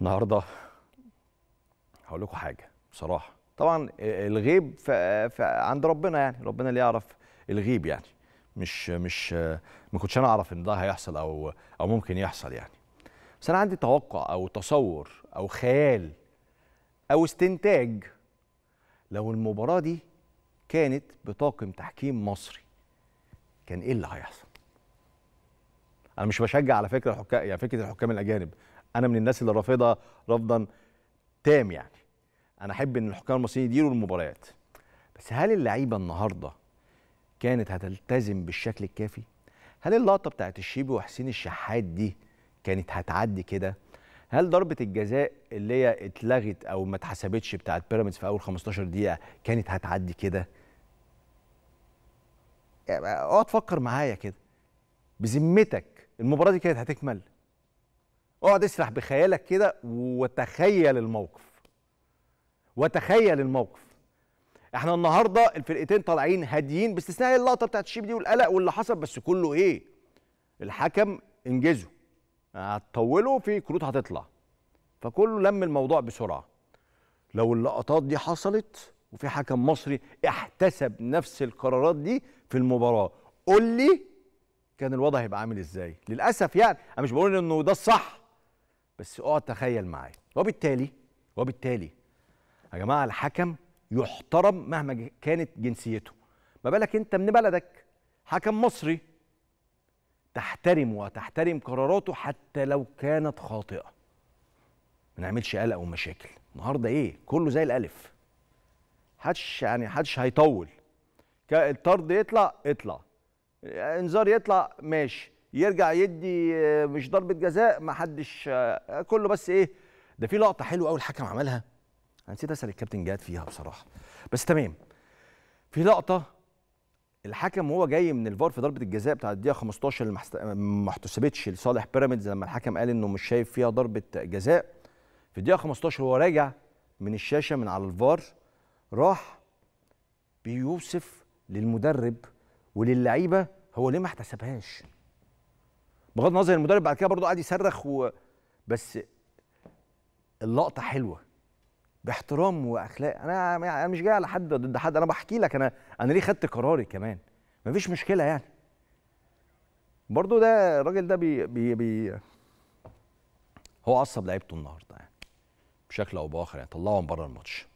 النهارده هقول لكم حاجه بصراحه طبعا الغيب عند ربنا يعني ربنا اللي يعرف الغيب يعني مش مش ما كنتش انا اعرف ان ده هيحصل او او ممكن يحصل يعني بس انا عندي توقع او تصور او خيال او استنتاج لو المباراه دي كانت بطاقم تحكيم مصري كان ايه اللي هيحصل انا مش بشجع على فكره الحكام يعني فكره الحكام الاجانب انا من الناس اللي رافضها رفضا تام يعني انا احب ان الحكام المصريين يديروا المباريات بس هل اللعيبه النهارده كانت هتلتزم بالشكل الكافي هل اللقطه بتاعت الشيبي وحسين الشحات دي كانت هتعدي كده هل ضربه الجزاء اللي هي اتلغت او ما اتحسبتش بتاعت بيراميدز في اول 15 دقيقه كانت هتعدي كده أه، أه، اقعد فكر معايا كده بذمتك المباراه دي كانت هتكمل اقعد اسرح بخيالك كده وتخيل الموقف وتخيل الموقف احنا النهارده الفرقتين طالعين هاديين باستثناء اللقطه بتاعت الشيب دي والقلق واللي حصل بس كله ايه الحكم انجزه هتطوله في كروت هتطلع فكله لم الموضوع بسرعه لو اللقطات دي حصلت وفي حكم مصري احتسب نفس القرارات دي في المباراه قول لي كان الوضع هيبقى عامل ازاي للاسف يعني انا مش بقول انه ده الصح بس اقعد تخيل معايا وبالتالي وبالتالي يا جماعه الحكم يحترم مهما كانت جنسيته ما بالك انت من بلدك حكم مصري تحترمه وتحترم قراراته حتى لو كانت خاطئه ما نعملش قلق ومشاكل النهارده ايه كله زي الالف حدش يعني حدش هيطول الطرد يطلع اطلع انذار يطلع ماشي يرجع يدي آه، مش ضربه جزاء ما حدش آه، كله بس ايه ده في لقطه حلوه قوي الحكم عملها انا نسيت اسال الكابتن جاد فيها بصراحه بس تمام في لقطه الحكم وهو جاي من الفار في ضربه الجزاء بتاعه الدقيقه 15 اللي ما احتسبتش لصالح بيراميدز لما الحكم قال انه مش شايف فيها ضربه جزاء في الدقيقه 15 هو راجع من الشاشه من على الفار راح بيوصف للمدرب وللعيبه هو ليه ما احتسبهاش بغض النظر المدرب بعد كده برضه قعد يصرخ و... بس اللقطه حلوه باحترام واخلاق انا انا مش جاي على حد ضد حد انا بحكي لك انا انا ليه خدت قراري كمان مفيش مشكله يعني برضه ده الراجل ده بي بي بي هو عصب لعيبته النهارده يعني بشكل او باخر يعني طلعهم بره الماتش